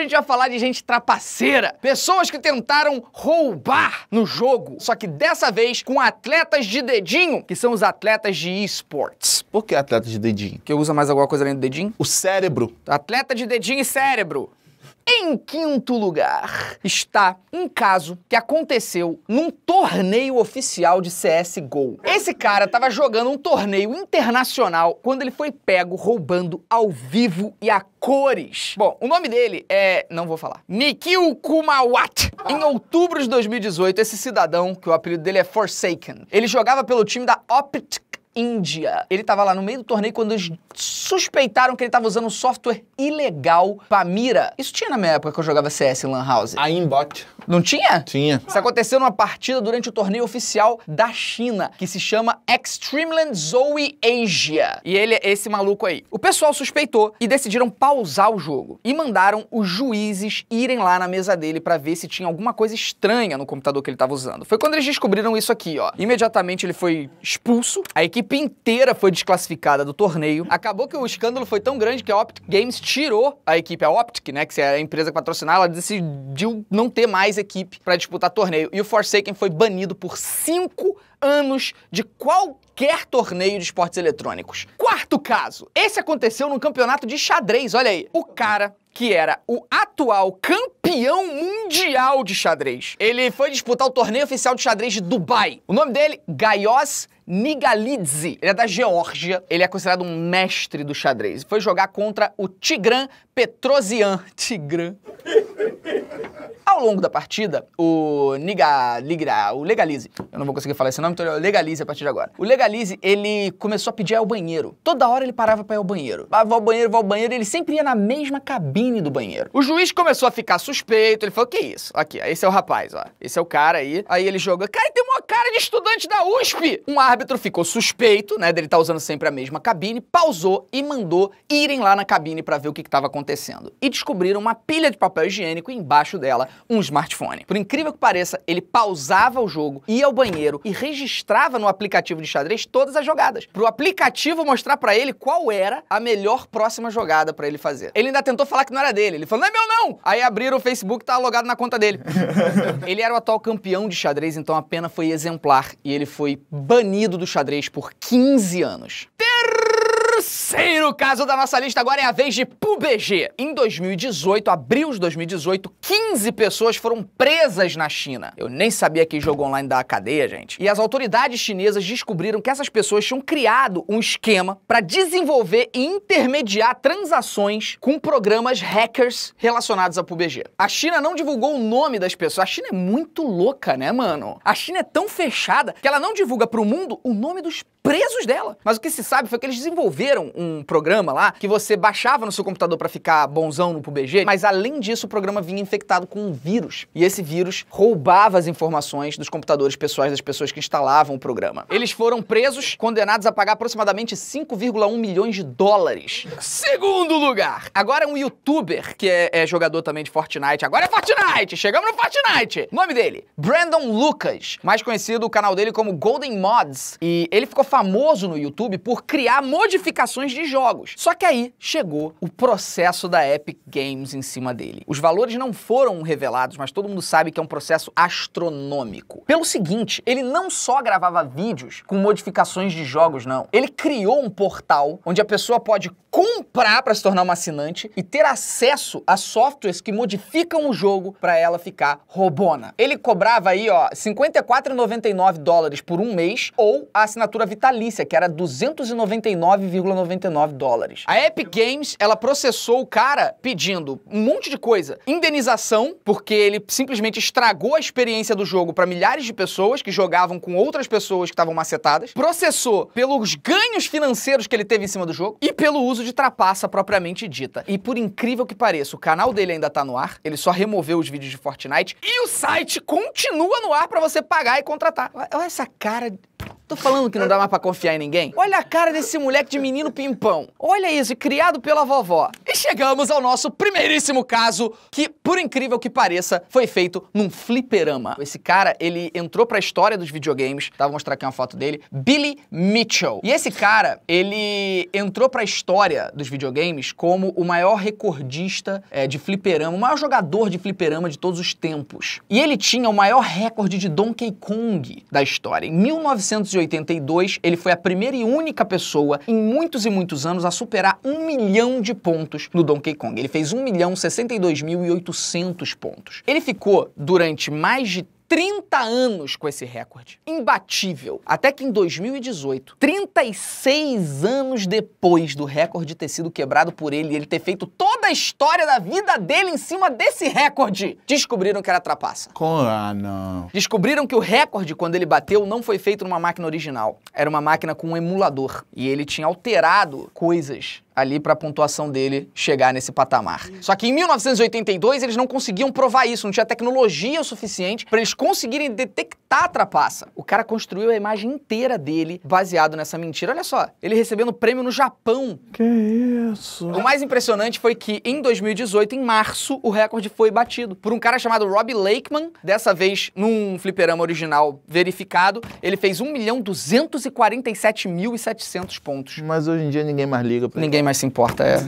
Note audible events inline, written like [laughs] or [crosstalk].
Hoje a gente vai falar de gente trapaceira, pessoas que tentaram roubar no jogo, só que dessa vez com atletas de dedinho, que são os atletas de esportes. Por que atletas de dedinho? Que usa mais alguma coisa além do dedinho? O cérebro. Atleta de dedinho e cérebro. Em quinto lugar está um caso que aconteceu num torneio oficial de CSGO. Esse cara tava jogando um torneio internacional quando ele foi pego roubando ao vivo e a cores. Bom, o nome dele é. não vou falar. Nikil Kumawat. Em outubro de 2018, esse cidadão, que o apelido dele é Forsaken, ele jogava pelo time da Optic. Índia. Ele estava lá no meio do torneio quando eles suspeitaram que ele estava usando um software ilegal Pamira. Isso tinha na minha época que eu jogava CS em Lan House. A Inbot. Não tinha? Tinha. Isso aconteceu numa partida durante o torneio oficial da China, que se chama Extremeland Zoe Asia. E ele é esse maluco aí. O pessoal suspeitou e decidiram pausar o jogo. E mandaram os juízes irem lá na mesa dele para ver se tinha alguma coisa estranha no computador que ele tava usando. Foi quando eles descobriram isso aqui, ó. Imediatamente ele foi expulso, a equipe inteira foi desclassificada do torneio. Acabou que o escândalo foi tão grande que a Optic Games tirou a equipe, a Optic, né, que é a empresa que patrocinava, ela decidiu não ter mais equipe para disputar torneio. E o Forsaken foi banido por cinco anos de qualquer torneio de esportes eletrônicos. Quarto caso. Esse aconteceu num campeonato de xadrez, olha aí. O cara que era o atual campeão mundial de xadrez. Ele foi disputar o torneio oficial de xadrez de Dubai. O nome dele, Gaios Nigalidze. Ele é da Geórgia, ele é considerado um mestre do xadrez. Foi jogar contra o Tigran Petrosian. [laughs] Tigran. Ao longo da partida, o Niga, Ligra, o Legalize, eu não vou conseguir falar esse nome, então é o Legalize a partir de agora. O Legalize, ele começou a pedir ao banheiro. Toda hora ele parava para ir ao banheiro. Ah, vou ao banheiro, vou ao banheiro, ele sempre ia na mesma cabine do banheiro. O juiz começou a ficar suspeito, ele falou: "Que isso? Aqui, esse é o rapaz, ó. Esse é o cara aí". Aí ele joga: "Cara, tem uma cara de estudante da USP". Um árbitro ficou suspeito, né, dele estar tá usando sempre a mesma cabine, pausou e mandou irem lá na cabine para ver o que estava acontecendo. E descobriram uma pilha de papel higiênico embaixo dela, um smartphone. Por incrível que pareça, ele pausava o jogo, ia ao banheiro e registrava no aplicativo de xadrez todas as jogadas, para o aplicativo mostrar para ele qual era a melhor próxima jogada para ele fazer. Ele ainda tentou falar que não era dele, ele falou: "Não é meu não". Aí abriram o Facebook, tá logado na conta dele. [laughs] ele era o atual campeão de xadrez, então a pena foi exemplar e ele foi banido do xadrez por 15 anos terceiro caso da nossa lista agora é a vez de PUBG. Em 2018, abril de 2018, 15 pessoas foram presas na China. Eu nem sabia que jogo online da cadeia, gente. E as autoridades chinesas descobriram que essas pessoas tinham criado um esquema para desenvolver e intermediar transações com programas hackers relacionados a PUBG. A China não divulgou o nome das pessoas. A China é muito louca, né, mano? A China é tão fechada que ela não divulga para o mundo o nome dos presos dela. Mas o que se sabe foi que eles desenvolveram um programa lá que você baixava no seu computador para ficar bonzão no PUBG, mas além disso o programa vinha infectado com um vírus. E esse vírus roubava as informações dos computadores pessoais das pessoas que instalavam o programa. Eles foram presos, condenados a pagar aproximadamente 5,1 milhões de dólares. Segundo lugar! Agora é um youtuber que é, é jogador também de Fortnite. Agora é Fortnite! Chegamos no Fortnite! Nome dele: Brandon Lucas, mais conhecido o canal dele como Golden Mods. E ele ficou famoso no YouTube por criar modificações de jogos. Só que aí chegou o processo da Epic Games em cima dele. Os valores não foram revelados, mas todo mundo sabe que é um processo astronômico. Pelo seguinte, ele não só gravava vídeos com modificações de jogos, não. Ele criou um portal onde a pessoa pode comprar para se tornar uma assinante e ter acesso a softwares que modificam o jogo para ela ficar robona. Ele cobrava aí, ó, 54,99 dólares por um mês ou a assinatura vitalícia vitalícia, que era 299,99 dólares. A Epic Games, ela processou o cara pedindo um monte de coisa. Indenização, porque ele simplesmente estragou a experiência do jogo para milhares de pessoas que jogavam com outras pessoas que estavam macetadas. Processou pelos ganhos financeiros que ele teve em cima do jogo e pelo uso de trapaça propriamente dita. E por incrível que pareça, o canal dele ainda tá no ar, ele só removeu os vídeos de Fortnite e o site continua no ar para você pagar e contratar. Olha essa cara Tô falando que não dá mais pra confiar em ninguém? Olha a cara desse moleque de menino pimpão. Olha isso, criado pela vovó. E chegamos ao nosso primeiríssimo caso, que, por incrível que pareça, foi feito num fliperama. Esse cara, ele entrou pra história dos videogames, tá? Vou mostrar aqui uma foto dele. Billy Mitchell. E esse cara, ele entrou pra história dos videogames como o maior recordista é, de fliperama, o maior jogador de fliperama de todos os tempos. E ele tinha o maior recorde de Donkey Kong da história. Em 1980, 1982, ele foi a primeira e única pessoa em muitos e muitos anos a superar um milhão de pontos no Donkey Kong. Ele fez 1 milhão 62.800 pontos. Ele ficou durante mais de 30 anos com esse recorde. Imbatível. Até que em 2018, 36 anos depois do recorde ter sido quebrado por ele e ele ter feito toda a história da vida dele em cima desse recorde, descobriram que era trapaça. Ah, não. Descobriram que o recorde, quando ele bateu, não foi feito numa máquina original. Era uma máquina com um emulador. E ele tinha alterado coisas ali para a pontuação dele chegar nesse patamar. Só que em 1982 eles não conseguiam provar isso, não tinha tecnologia o suficiente para eles conseguirem detectar a trapaça. O cara construiu a imagem inteira dele baseado nessa mentira. Olha só, ele recebendo prêmio no Japão. Que isso? O mais impressionante foi que em 2018, em março, o recorde foi batido por um cara chamado Rob Lakeman, dessa vez num fliperama original verificado, ele fez 1.247.700 pontos. Mas hoje em dia ninguém mais liga pra Ninguém mais mais se importa é